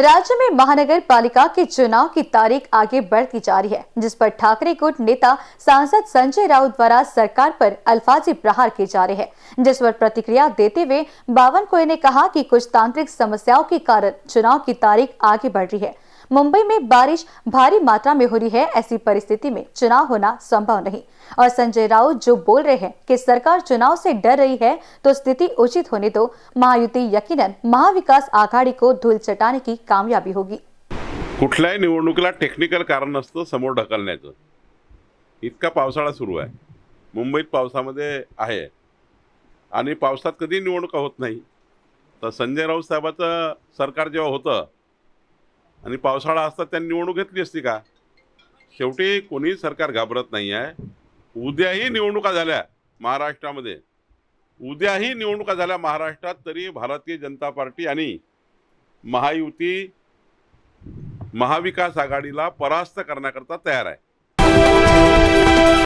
राज्य में महानगर पालिका के चुनाव की तारीख आगे बढ़ती जा रही है जिस पर ठाकरे गुट नेता सांसद संजय राउत द्वारा सरकार पर अल्फाजी प्रहार किए जा रहे हैं जिस पर प्रतिक्रिया देते हुए बावन कोय ने कहा कि कुछ तांत्रिक समस्याओं के कारण चुनाव की तारीख आगे बढ़ रही है मुंबई में बारिश भारी मात्रा में हो रही है ऐसी परिस्थिति में चुनाव होना संभव नहीं और संजय राउत जो बोल रहे हैं कि सरकार चुनाव से डर रही है तो स्थिति उचित होने दो तो महायुति यकीनन महाविकास आघाडी को धूल चटाने की कामयाबी होगी कुठल्याही टेक्निकल कारण नसतं समोर ढकलण्याचं इतका पावसा सुरू है मुंबईत पावसामध्ये आहे आणि पावसात कधी निवडणुका होत नाही तर संजय राऊत साहेबाचं सरकार जेव्हा होतं आणि पावसाळा असता त्यांनी निवडणूक घेतली असती का शेवटी कोणी सरकार घाबरत नाही आहे उद्याही निवडणुका झाल्या महाराष्ट्रामध्ये उद्याही निवडणुका झाल्या महाराष्ट्रात तरी भारतीय जनता पार्टी आणि महायुती महाविकास आघाडीला परास्त करण्याकरता तयार आहे